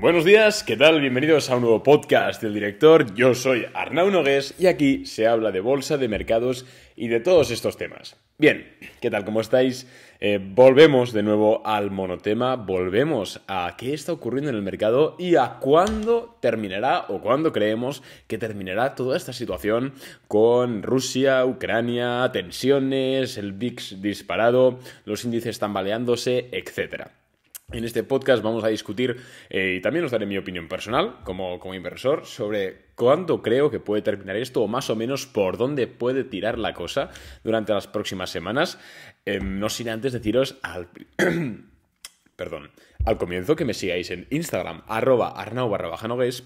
Buenos días, ¿qué tal? Bienvenidos a un nuevo podcast del director. Yo soy Arnau Nogués y aquí se habla de bolsa, de mercados y de todos estos temas. Bien, ¿qué tal? ¿Cómo estáis? Eh, volvemos de nuevo al monotema, volvemos a qué está ocurriendo en el mercado y a cuándo terminará o cuándo creemos que terminará toda esta situación con Rusia, Ucrania, tensiones, el VIX disparado, los índices tambaleándose, etcétera. En este podcast vamos a discutir eh, y también os daré mi opinión personal como, inversor sobre cuándo creo que puede terminar esto o más o menos por dónde puede tirar la cosa durante las próximas semanas. Em, no sin antes deciros al... perdón, al comienzo que me sigáis en Instagram, arroba arnau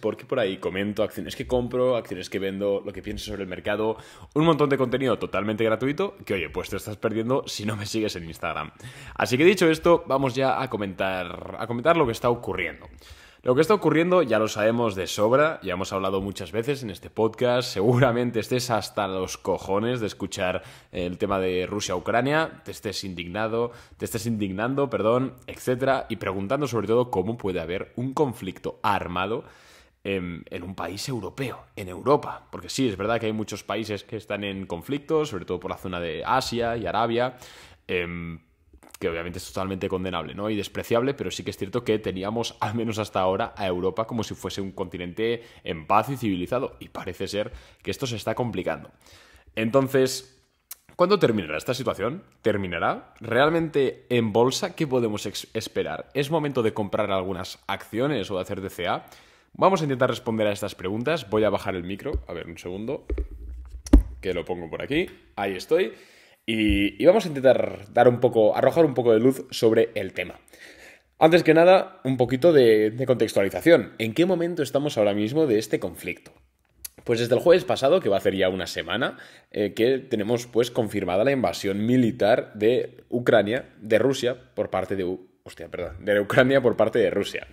porque por ahí comento acciones que compro, acciones que vendo, lo que pienso sobre el mercado, un montón de contenido totalmente gratuito que, oye, pues te estás perdiendo si no me sigues en Instagram. Así que dicho esto, vamos ya a comentar, a comentar lo que está ocurriendo. Lo que está ocurriendo ya lo sabemos de sobra, ya hemos hablado muchas veces en este podcast, seguramente estés hasta los cojones de escuchar el tema de Rusia-Ucrania, te estés indignado, te estés indignando, perdón, etcétera, y preguntando sobre todo cómo puede haber un conflicto armado em, en, un país europeo, en Europa. Porque sí, es verdad que hay muchos países que están en conflicto, sobre todo por la zona de Asia y Arabia. Em, que obviamente es totalmente condenable ¿no? y despreciable, pero sí que es cierto que teníamos, al menos hasta ahora, a Europa como si fuese un continente en paz y civilizado, y parece ser que esto se está complicando. Entonces, ¿Cuándo terminará esta situación? ¿Terminará? ¿Realmente en bolsa qué podemos esperar? ¿Es momento de comprar algunas acciones o de hacer DCA? Vamos a intentar responder a estas preguntas. Voy a bajar el micro. A ver, un segundo. Que lo pongo por aquí. Ahí estoy y, vamos a intentar dar un poco, arrojar un poco de luz sobre el tema. Antes que nada, un poquito de, contextualización. ¿En qué momento estamos ahora mismo de este conflicto? Pues desde el jueves pasado, que va a ser ya una semana, eh, que tenemos pues confirmada la invasión militar de Ucrania, de Rusia, por parte de... perdón, de Ucrania por parte de Rusia.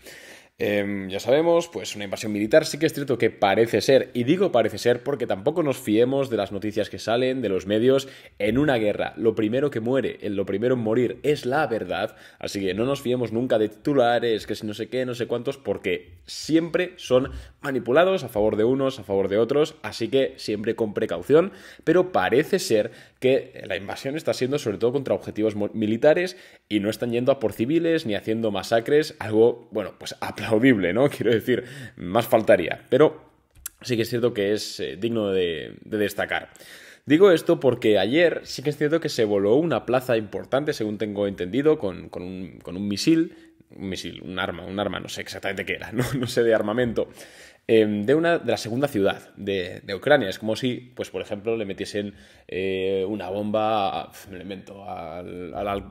Em, ya sabemos, pues una invasión militar sí que es cierto que parece ser, y digo parece ser porque tampoco nos fiemos de las noticias que salen, de los medios, en una guerra. Lo primero que muere, lo primero en morir es la verdad, así que no nos fiemos nunca de titulares, que si no sé qué, no sé cuántos, porque siempre son manipulados a favor de unos, a favor de otros, así que siempre con precaución, pero parece ser que la invasión está siendo sobre todo contra objetivos militares y no están yendo a por civiles ni haciendo masacres, algo, bueno, pues aplaudido audible, ¿no? Quiero decir, más faltaría. Pero sí que es cierto que es eh, digno de, destacar. Digo esto porque ayer sí que es cierto que se voló una plaza importante, según tengo entendido, con, un, misil, un misil, un arma, un arma, no sé exactamente qué era, no, no sé de armamento, em, de, una, de la segunda ciudad de, Ucrania. Es como si, pues por ejemplo, le metiesen eh, una bomba, me al, al,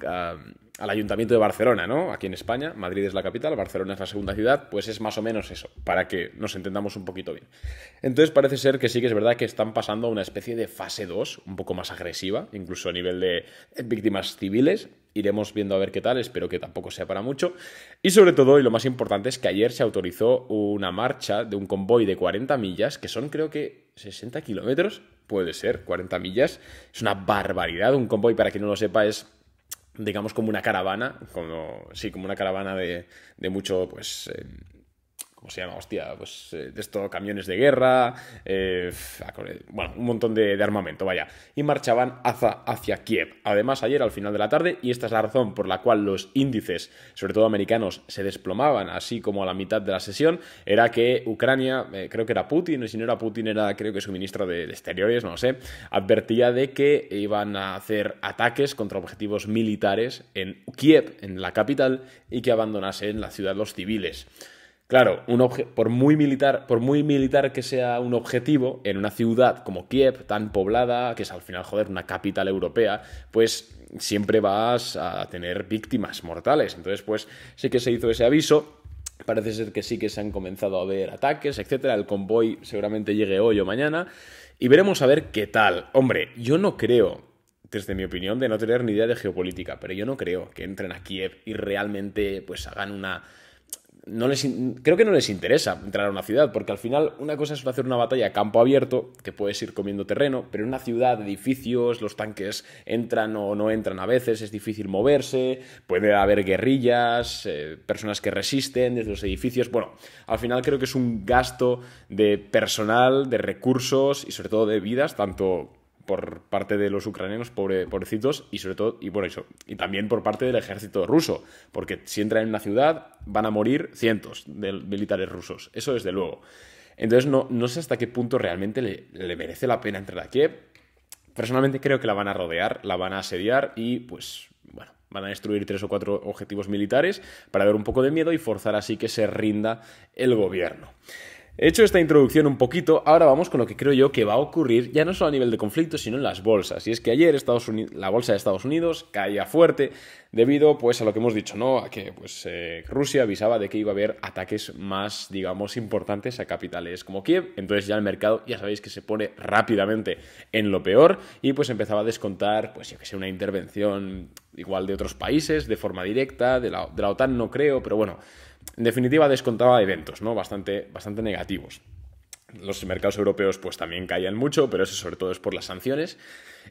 al Ayuntamiento de Barcelona, ¿no? Aquí en España, Madrid es la capital, Barcelona es la segunda ciudad, pues es más o menos eso, para que nos entendamos un poquito bien. Entonces parece ser que sí que es verdad que están pasando a una especie de fase 2, un poco más agresiva, incluso a nivel de víctimas civiles. Iremos viendo a ver qué tal, espero que tampoco sea para mucho. Y sobre todo, y lo más importante, es que ayer se autorizó una marcha de un convoy de 40 millas, que son creo que 60 kilómetros, puede ser, 40 millas. Es una barbaridad, un convoy, para quien no lo sepa, es digamos como una caravana, como, sí, como una caravana de, de mucho, pues, eh, ¿Cómo se llama? Hostia, pues eh, de estos camiones de guerra, eh, ah, bueno, un montón de, armamento, vaya. Y marchaban hacia, Kiev. Además, ayer al final de la tarde, y esta es la razón por la cual los índices, sobre todo americanos, se desplomaban, así como a la mitad de la sesión, era que Ucrania, eh, creo que era Putin, y si no era Putin, era creo que su ministro de, de Exteriores, no lo sé, advertía de que iban a hacer ataques contra objetivos militares en Kiev, en la capital, y que abandonasen la ciudad los civiles. Claro, por, muy militar, por muy militar que sea un objetivo, en una ciudad como Kiev, tan poblada, que es al final, joder, una capital europea, pues siempre vas a tener víctimas mortales. Entonces, pues sí que se hizo ese aviso. Parece ser que sí que se han comenzado a ver ataques, etc. El convoy seguramente llegue hoy o mañana. Y veremos a ver qué tal. Hombre, yo no creo desde mi opinión, de no tener ni idea de geopolítica, pero yo no creo que entren a Kiev y realmente pues hagan una no les, creo que no les interesa entrar a una ciudad, porque al final una cosa es hacer una batalla a campo abierto, que puedes ir comiendo terreno, pero en una ciudad, edificios, los tanques entran o no entran a veces, es difícil moverse, puede haber guerrillas, eh, personas que resisten desde los edificios. Bueno, al final creo que es un gasto de personal, de recursos y sobre todo de vidas, tanto por parte de los ucranianos, pobre, pobrecitos, y sobre todo, y bueno, eso, y también por parte del ejército ruso, porque si entran en una ciudad van a morir cientos de militares rusos, eso desde luego. Entonces no, no sé hasta qué punto realmente le, merece la pena entrar a Kiev. Personalmente creo que la van a rodear, la van a asediar y pues, bueno, van a destruir tres o cuatro objetivos militares para dar un poco de miedo y forzar así que se rinda el gobierno. Hecho esta introducción un poquito, ahora vamos con lo que creo yo que va a ocurrir, ya no solo a nivel de conflicto, sino en las bolsas. Y es que ayer Estados la bolsa de Estados Unidos caía fuerte debido pues, a lo que hemos dicho, ¿no? A que pues, eh, Rusia avisaba de que iba a haber ataques más, digamos, importantes a capitales como Kiev. Entonces ya el mercado, ya sabéis que se pone rápidamente en lo peor y pues empezaba a descontar, pues yo que sé, una intervención igual de otros países, de forma directa, de la OTAN no creo, pero bueno en definitiva, descontaba eventos, ¿no? Bastante, bastante negativos. Los mercados europeos pues también caían mucho, pero eso sobre todo es por las sanciones.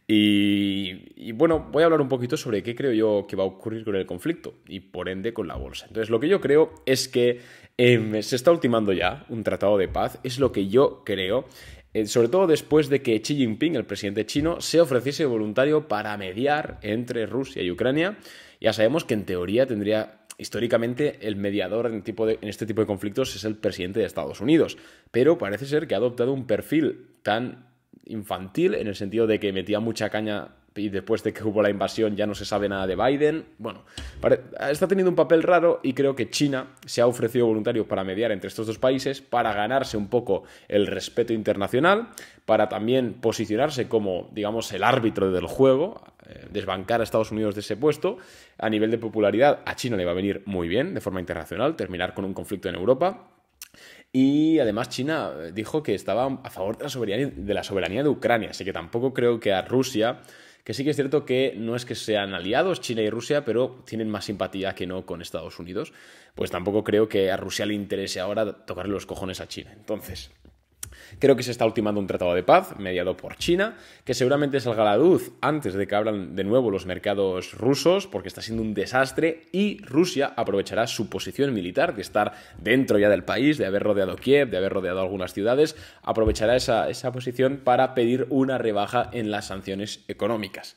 Y, bueno, voy a hablar un poquito sobre qué creo yo que va a ocurrir con el conflicto y por ende con la bolsa. Entonces lo que yo creo es que em, se está ultimando ya un tratado de paz, es lo que yo creo, eh, sobre todo después de que Xi Jinping, el presidente chino, se ofreciese voluntario para mediar entre Rusia y Ucrania. Ya sabemos que en teoría tendría históricamente el mediador en, este tipo de conflictos es el presidente de Estados Unidos, pero parece ser que ha adoptado un perfil tan infantil en el sentido de que metía mucha caña y después de que hubo la invasión ya no se sabe nada de Biden. Bueno, está teniendo un papel raro y creo que China se ha ofrecido voluntario para mediar entre estos dos países, para ganarse un poco el respeto internacional, para también posicionarse como, digamos, el árbitro del juego, eh, desbancar a Estados Unidos de ese puesto. A nivel de popularidad, a China le va a venir muy bien de forma internacional terminar con un conflicto en Europa. Y además China eh, dijo que estaba a favor de la soberanía de, la soberanía de Ucrania, así que tampoco creo que a Rusia que sí que es cierto que no es que sean aliados China y Rusia, pero tienen más simpatía que no con Estados Unidos, pues tampoco creo que a Rusia le interese ahora tocarle los cojones a China. Entonces, Creo que se está ultimando un tratado de paz mediado por China, que seguramente salga a la luz antes de que abran de nuevo los mercados rusos, porque está siendo un desastre y Rusia aprovechará su posición militar de estar dentro ya del país, de haber rodeado Kiev, de haber rodeado algunas ciudades, aprovechará esa, esa posición para pedir una rebaja en las sanciones económicas.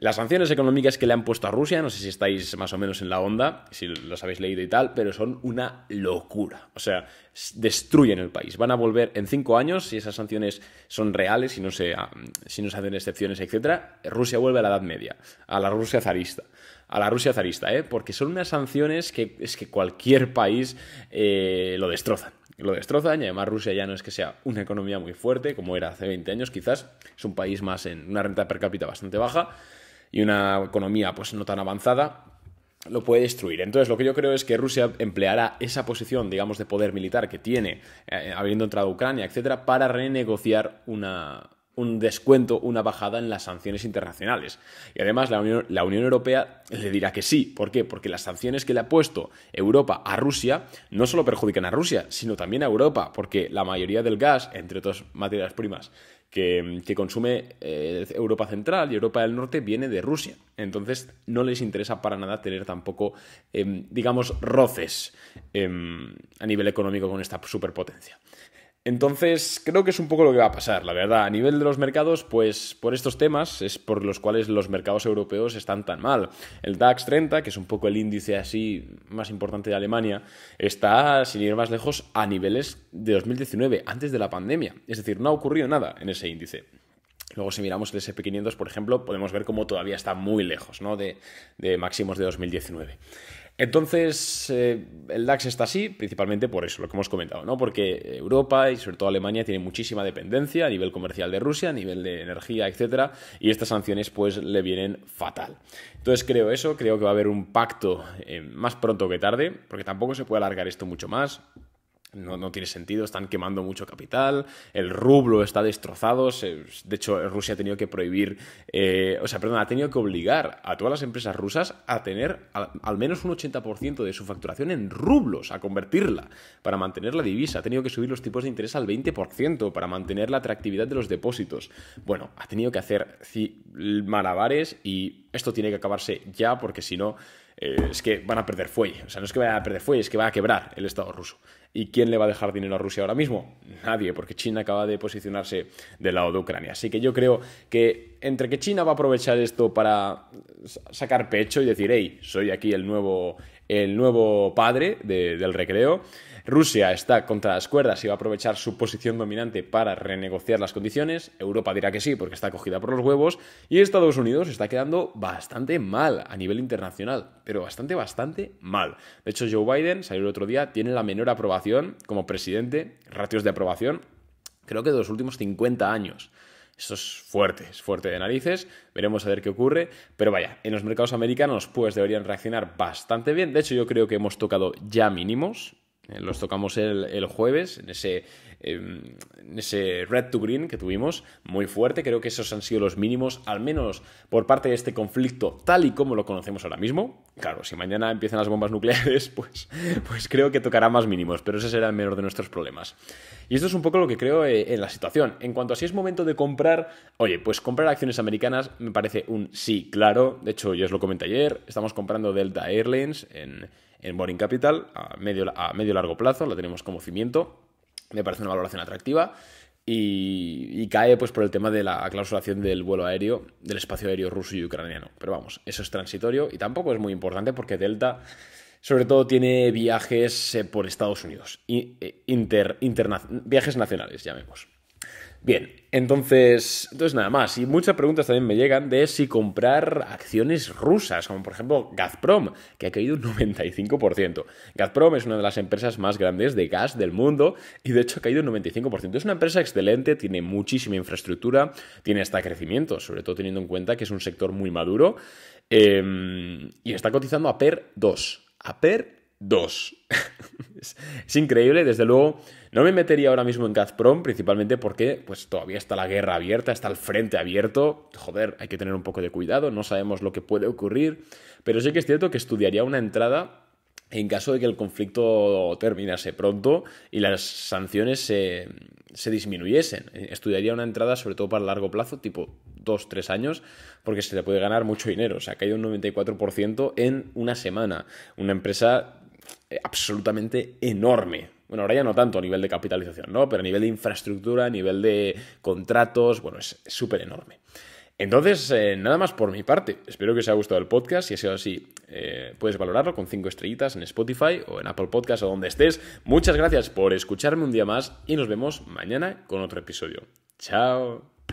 Las sanciones económicas que le han puesto a Rusia, no sé si estáis más o menos en la onda, si los habéis leído y tal, pero son una locura. O sea, destruyen el país. Van a volver en cinco años, si esas sanciones son reales, y no se, ah, si no hacen excepciones, etc. Rusia vuelve a la Edad Media, a la Rusia zarista a la Rusia zarista, ¿eh? porque son unas sanciones que es que cualquier país eh, lo destrozan. Lo destrozan y además Rusia ya no es que sea una economía muy fuerte como era hace 20 años, quizás es un país más en una renta per cápita bastante baja, y una economía pues no tan avanzada, lo puede destruir. Entonces, lo que yo creo es que Rusia empleará esa posición, digamos, de poder militar que tiene, eh, habiendo entrado a Ucrania, etcétera, para renegociar una, un descuento, una bajada en las sanciones internacionales. Y además la Unión, la Unión, Europea le dirá que sí. ¿Por qué? Porque las sanciones que le ha puesto Europa a Rusia no solo perjudican a Rusia, sino también a Europa, porque la mayoría del gas, entre otras materias primas, que, consume eh, Europa Central y Europa del Norte viene de Rusia. Entonces no les interesa para nada tener tampoco, em, digamos, roces em, a nivel económico con esta superpotencia. Entonces, creo que es un poco lo que va a pasar, la verdad. A nivel de los mercados, pues por estos temas es por los cuales los mercados europeos están tan mal. El DAX 30, que es un poco el índice así más importante de Alemania, está, sin ir más lejos, a niveles de 2019, antes de la pandemia. Es decir, no ha ocurrido nada en ese índice. Luego, si miramos el SP500, por ejemplo, podemos ver cómo todavía está muy lejos ¿no? de, de máximos de 2019. Entonces, eh, el DAX está así, principalmente por eso, lo que hemos comentado, ¿no? Porque Europa y sobre todo Alemania tienen muchísima dependencia a nivel comercial de Rusia, a nivel de energía, etcétera, y estas sanciones pues le vienen fatal. Entonces creo eso, creo que va a haber un pacto eh, más pronto que tarde, porque tampoco se puede alargar esto mucho más no, tiene sentido, están quemando mucho capital, el rublo está destrozado, de hecho Rusia ha tenido que prohibir, eh, o sea, perdón, ha tenido que obligar a todas las empresas rusas a tener al, al menos un 80% de su facturación en rublos, a convertirla, para mantener la divisa, ha tenido que subir los tipos de interés al 20% para mantener la atractividad de los depósitos. Bueno, ha tenido que hacer malabares y esto tiene que acabarse ya porque si no eh, es que van a perder fuelle. O sea, no es que vaya a perder fuelle, es que va a quebrar el Estado ruso. ¿Y quién le va a dejar dinero a Rusia ahora mismo? Nadie, porque China acaba de posicionarse del lado de Ucrania. Así que yo creo que entre que China va a aprovechar esto para sacar pecho y decir, hey, soy aquí el nuevo el nuevo padre del recreo. Rusia está contra las cuerdas y va a aprovechar su posición dominante para renegociar las condiciones. Europa dirá que sí porque está cogida por los huevos. Y Estados Unidos está quedando bastante mal a nivel internacional, pero bastante, bastante mal. De hecho, Joe Biden, salió el otro día, tiene la menor aprobación como presidente, ratios de aprobación, creo que de los últimos 50 años. Esto es fuerte, es fuerte de narices, veremos a ver qué ocurre, pero vaya, en los mercados americanos pues deberían reaccionar bastante bien, de hecho yo creo que hemos tocado ya mínimos, eh, los tocamos el, jueves en ese, em, en ese Red to Green que tuvimos, muy fuerte. Creo que esos han sido los mínimos, al menos por parte de este conflicto tal y como lo conocemos ahora mismo. Claro, si mañana empiezan las bombas nucleares, pues, pues creo que tocará más mínimos, pero ese será el menor de nuestros problemas. Y esto es un poco lo que creo eh, en la situación. En cuanto a si es momento de comprar, oye, pues comprar acciones americanas me parece un sí, claro. De hecho, yo os lo comenté ayer, estamos comprando Delta Airlines en en Boring Capital a medio, a medio largo plazo, lo tenemos como cimiento, me parece una valoración atractiva y, cae pues por el tema de la clausuración del vuelo aéreo, del espacio aéreo ruso y ucraniano. Pero vamos, eso es transitorio y tampoco es muy importante porque Delta sobre todo tiene viajes eh, por Estados Unidos, eh, inter, viajes nacionales, llamemos. Bien, entonces, entonces nada más. Y muchas preguntas también me llegan de si comprar acciones rusas, como por ejemplo Gazprom, que ha caído un 95%. Gazprom es una de las empresas más grandes de gas del mundo y de hecho ha caído un 95%. Es una empresa excelente, tiene muchísima infraestructura, tiene hasta crecimiento, sobre todo teniendo en cuenta que es un sector muy maduro em, y está cotizando a PER 2. A PER 2. es increíble, desde luego no me metería ahora mismo en Gazprom, principalmente porque pues, todavía está la guerra abierta, está el frente abierto. Joder, hay que tener un poco de cuidado, no sabemos lo que puede ocurrir. Pero sí que es cierto que estudiaría una entrada en caso de que el conflicto terminase pronto y las sanciones se, disminuyesen. Estudiaría una entrada sobre todo para largo plazo, tipo 2, 3 años, porque se le puede ganar mucho dinero. O sea, ha caído un 94% en una semana. Una empresa eh, absolutamente enorme bueno, ahora ya no tanto a nivel de capitalización, ¿no? Pero a nivel de infraestructura, a nivel de contratos, bueno, es súper enorme. Entonces, eh, nada más por mi parte. Espero que os haya gustado el podcast. Si ha sido así, eh, puedes valorarlo con cinco estrellitas en Spotify o en Apple Podcast o donde estés. Muchas gracias por escucharme un día más y nos vemos mañana con otro episodio. Chao.